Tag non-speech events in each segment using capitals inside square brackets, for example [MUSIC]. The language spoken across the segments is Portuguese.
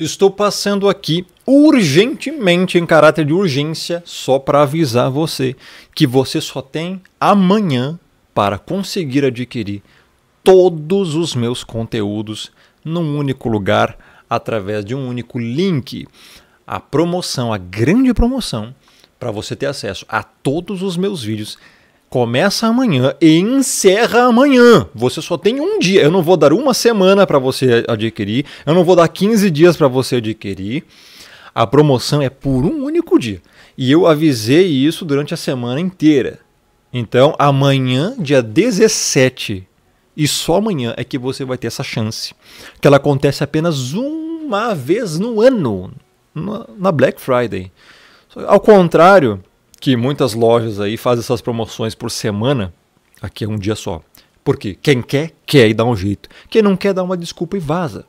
Estou passando aqui urgentemente, em caráter de urgência, só para avisar você que você só tem amanhã para conseguir adquirir todos os meus conteúdos num único lugar através de um único link. A promoção, a grande promoção para você ter acesso a todos os meus vídeos começa amanhã e encerra amanhã. Você só tem um dia. Eu não vou dar uma semana para você adquirir, eu não vou dar 15 dias para você adquirir. A promoção é por um único dia. E eu avisei isso durante a semana inteira. Então, amanhã, dia 17, e só amanhã é que você vai ter essa chance. Que ela acontece apenas uma vez no ano, na Black Friday. Ao contrário que muitas lojas aí fazem essas promoções por semana, aqui é um dia só. Porque quem quer, quer e dá um jeito. Quem não quer, dá uma desculpa e vaza.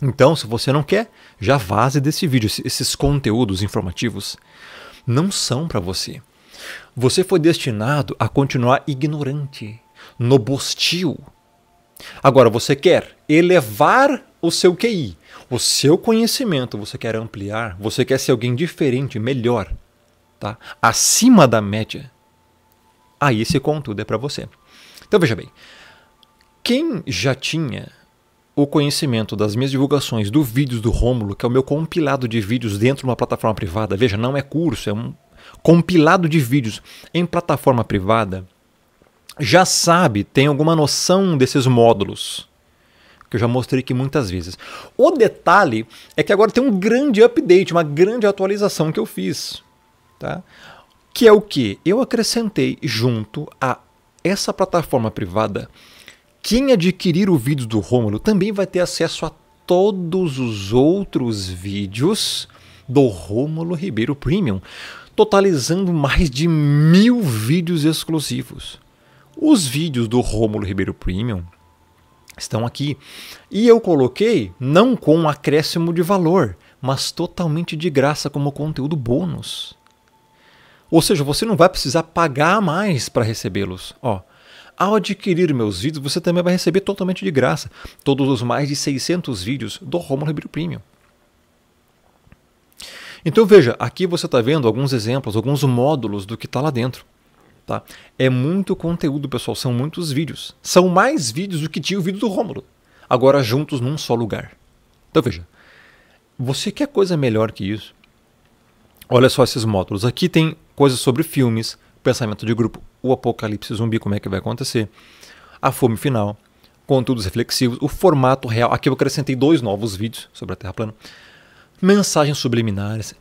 Então, se você não quer, já vaze desse vídeo. Esses conteúdos informativos não são para você. Você foi destinado a continuar ignorante, no bostil. Agora, você quer elevar o seu QI, o seu conhecimento, você quer ampliar, você quer ser alguém diferente, melhor tá? acima da média, aí esse contudo é para você. Então veja bem, quem já tinha o conhecimento das minhas divulgações do Vídeos do Rômulo, que é o meu compilado de vídeos dentro de uma plataforma privada, veja, não é curso, é um compilado de vídeos em plataforma privada, já sabe, tem alguma noção desses módulos, que eu já mostrei aqui muitas vezes. O detalhe é que agora tem um grande update, uma grande atualização que eu fiz. Tá? Que é o que? Eu acrescentei junto a essa plataforma privada. Quem adquirir o vídeo do Rômulo também vai ter acesso a todos os outros vídeos do Rômulo Ribeiro Premium, totalizando mais de mil vídeos exclusivos. Os vídeos do Rômulo Ribeiro Premium estão aqui. E eu coloquei não com um acréscimo de valor, mas totalmente de graça como conteúdo bônus. Ou seja, você não vai precisar pagar mais para recebê-los. Ó, ao adquirir meus vídeos, você também vai receber totalmente de graça todos os mais de 600 vídeos do Romulo Ribeiro Premium. Então veja, aqui você está vendo alguns exemplos, alguns módulos do que está lá dentro. Tá? É muito conteúdo, pessoal, são muitos vídeos. São mais vídeos do que tinha o vídeo do Rômulo, agora juntos num só lugar. Então veja, você quer coisa melhor que isso? Olha só esses módulos. Aqui tem coisas sobre filmes, pensamento de grupo, o apocalipse zumbi, como é que vai acontecer, a fome final, conteúdos reflexivos, o formato real. Aqui eu acrescentei dois novos vídeos sobre a Terra plana, mensagens subliminares,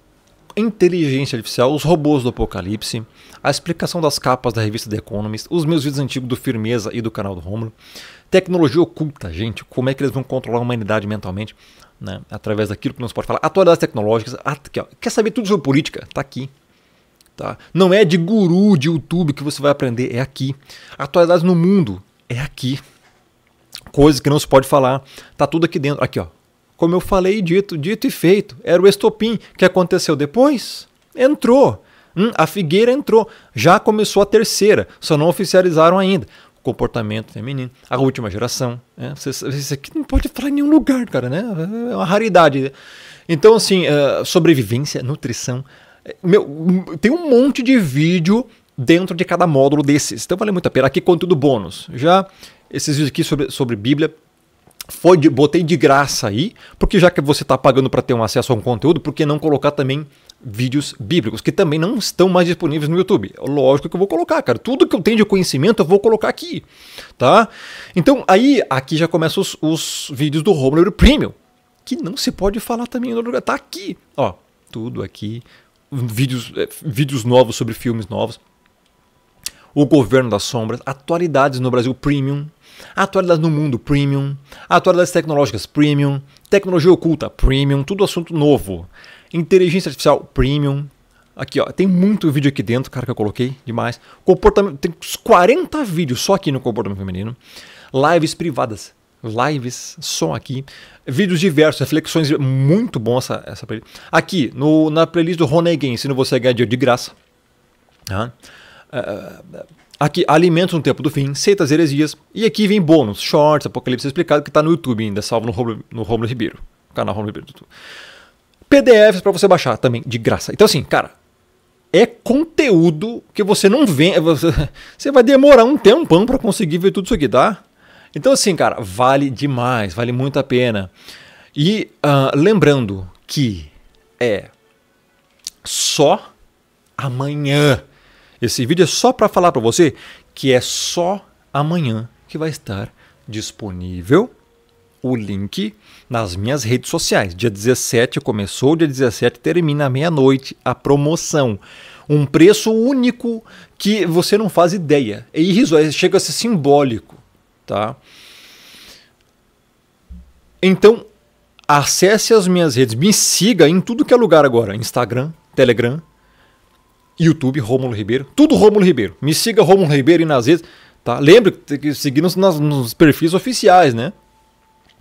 inteligência artificial, os robôs do apocalipse, a explicação das capas da revista The Economist, os meus vídeos antigos do Firmeza e do canal do Romulo, tecnologia oculta, gente, como é que eles vão controlar a humanidade mentalmente, né, através daquilo que nós podemos pode falar, atualidades tecnológicas, quer saber tudo sobre política? Tá aqui. Tá? Não é de guru de YouTube que você vai aprender, é aqui. Atualidades no mundo é aqui. Coisas que não se pode falar, tá tudo aqui dentro. Aqui, ó. Como eu falei, dito, dito e feito. Era o estopim que aconteceu depois. Entrou. Hum, a figueira entrou. Já começou a terceira, só não oficializaram ainda comportamento feminino, a última geração. Né? Isso aqui não pode falar em nenhum lugar, cara, né? É uma raridade. Então, assim, eh, sobrevivência, nutrição, meu, tem um monte de vídeo dentro de cada módulo desses. Então vale muito a pena. Aqui conteúdo bônus. Já esses vídeos aqui sobre, sobre Bíblia. Foi de, botei de graça aí, porque já que você está pagando para ter um acesso a um conteúdo, por que não colocar também vídeos bíblicos, que também não estão mais disponíveis no YouTube. Lógico que eu vou colocar, cara. Tudo que eu tenho de conhecimento eu vou colocar aqui, tá? Então, aí, aqui já começam os, os vídeos do Home Premium, que não se pode falar também em outro lugar. Tá aqui, ó. Tudo aqui vídeos, é, vídeos novos sobre filmes novos. O Governo das Sombras, atualidades no Brasil Premium, atualidades no mundo Premium, atualidades tecnológicas Premium, tecnologia oculta Premium, tudo assunto novo. Inteligência artificial Premium. Aqui, ó, tem muito vídeo aqui dentro, cara, que eu coloquei demais. Comportamento, tem uns 40 vídeos só aqui no comportamento feminino. Lives privadas, lives, som aqui, vídeos diversos, reflexões, muito bom essa, essa playlist. Aqui, no, na playlist do se ensino você a ganhar dinheiro de graça. Tá? É, é, aqui, alimentos no tempo do fim, seitas heresias. E aqui vem bônus, shorts, apocalipse explicado, que está no YouTube ainda, salvo no, Romulo, no Romulo Ribeiro, canal Romulo Ribeiro do YouTube. PDFs para você baixar também, de graça. Então assim, cara, é conteúdo que você não vê, você, [LAUGHS] você vai demorar um tempão para conseguir ver tudo isso aqui, tá? Então, assim, cara, vale demais, vale muito a pena. E uh, lembrando que é só amanhã. Esse vídeo é só para falar para você que é só amanhã que vai estar disponível o link nas minhas redes sociais. Dia 17 começou, dia 17 termina à meia-noite a promoção. Um preço único que você não faz ideia. É irrisório, chega a ser simbólico tá? Então, acesse as minhas redes, me siga em tudo que é lugar agora, Instagram, Telegram, YouTube, Rômulo Ribeiro, tudo Rômulo Ribeiro. Me siga Rômulo Ribeiro e nas redes, tá? Lembre que seguir nos, nos perfis oficiais, né?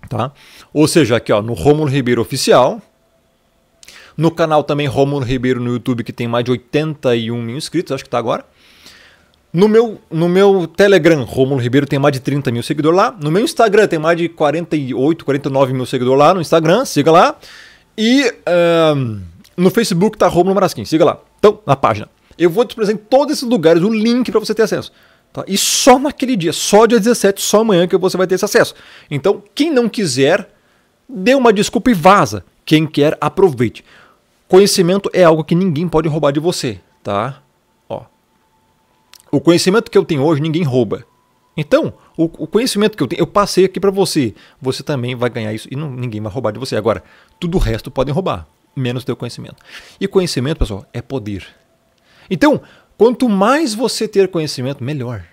Tá? Ou seja, aqui ó, no Rômulo Ribeiro oficial, no canal também Rômulo Ribeiro no YouTube, que tem mais de 81 mil inscritos, acho que está agora. No meu, no meu Telegram, Romulo Ribeiro tem mais de 30 mil seguidores lá. No meu Instagram tem mais de 48, 49 mil seguidores lá no Instagram, siga lá. E uh, no Facebook tá Romulo Marasquim, siga lá. Então, na página. Eu vou te em todos esses lugares o link para você ter acesso. Tá? E só naquele dia, só dia 17, só amanhã que você vai ter esse acesso. Então, quem não quiser, dê uma desculpa e vaza. Quem quer, aproveite. Conhecimento é algo que ninguém pode roubar de você, tá? o conhecimento que eu tenho hoje ninguém rouba. Então, o, o conhecimento que eu tenho, eu passei aqui para você. Você também vai ganhar isso e não, ninguém vai roubar de você. Agora, tudo o resto podem roubar, menos teu conhecimento. E conhecimento, pessoal, é poder. Então, quanto mais você ter conhecimento, melhor.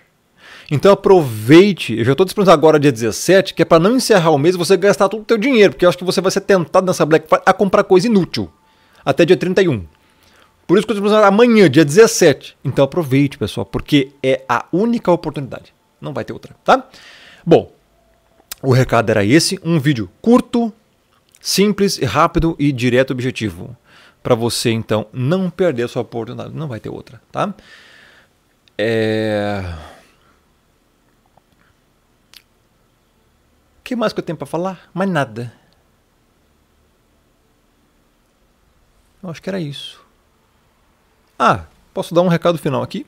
Então aproveite, eu já estou disponível agora dia 17, que é para não encerrar o mês você gastar todo o teu dinheiro, porque eu acho que você vai ser tentado nessa Black Friday a comprar coisa inútil até dia 31. Por isso que eu estou pensando amanhã, dia 17. Então aproveite, pessoal, porque é a única oportunidade. Não vai ter outra, tá? Bom, o recado era esse. Um vídeo curto, simples, rápido e direto objetivo. Para você, então, não perder a sua oportunidade. Não vai ter outra, tá? É... O que mais que eu tenho para falar? Mais nada. Eu acho que era isso. Ah, posso dar um recado final aqui?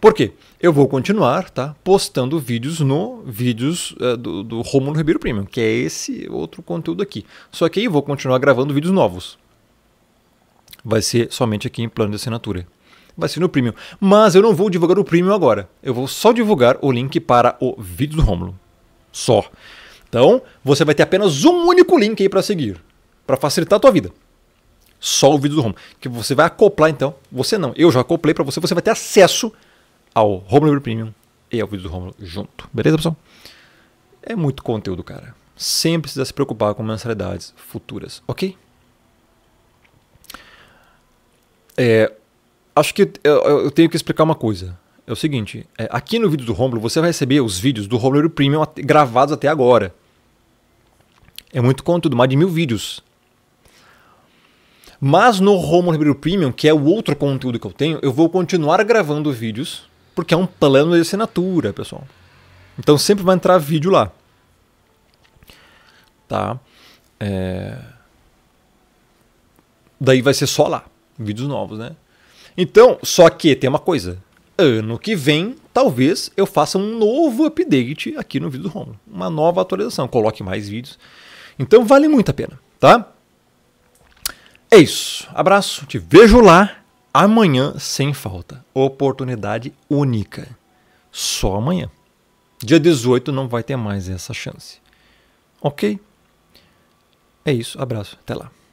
Por quê? Eu vou continuar tá, postando vídeos no vídeos eh, do, do Romulo Ribeiro Premium, que é esse outro conteúdo aqui. Só que aí eu vou continuar gravando vídeos novos. Vai ser somente aqui em plano de assinatura vai ser no Premium. Mas eu não vou divulgar o Premium agora. Eu vou só divulgar o link para o vídeo do Romulo. Só. Então, você vai ter apenas um único link aí para seguir, para facilitar a tua vida só o vídeo do home. Que você vai acoplar então, você não, eu já acoplei para você, você vai ter acesso ao Home Premium e ao vídeo do Romulo junto. Beleza, pessoal? É muito conteúdo, cara. sempre precisa se preocupar com mensalidades futuras, ok? É, acho que eu, eu, tenho que explicar uma coisa. É o seguinte, é, aqui no vídeo do Romulo você vai receber os vídeos do Romulo Premium gravados até agora. É muito conteúdo, mais de mil vídeos mas no Romulo Ribeiro Premium, que é o outro conteúdo que eu tenho, eu vou continuar gravando vídeos, porque é um plano de assinatura, pessoal. Então sempre vai entrar vídeo lá. Tá? É... Daí vai ser só lá. Vídeos novos, né? Então, só que tem uma coisa. Ano que vem, talvez eu faça um novo update aqui no vídeo do Romulo. Uma nova atualização. Coloque mais vídeos. Então vale muito a pena, tá? É isso. Abraço. Te vejo lá amanhã sem falta. Oportunidade única. Só amanhã. Dia 18 não vai ter mais essa chance. Ok? É isso. Abraço. Até lá.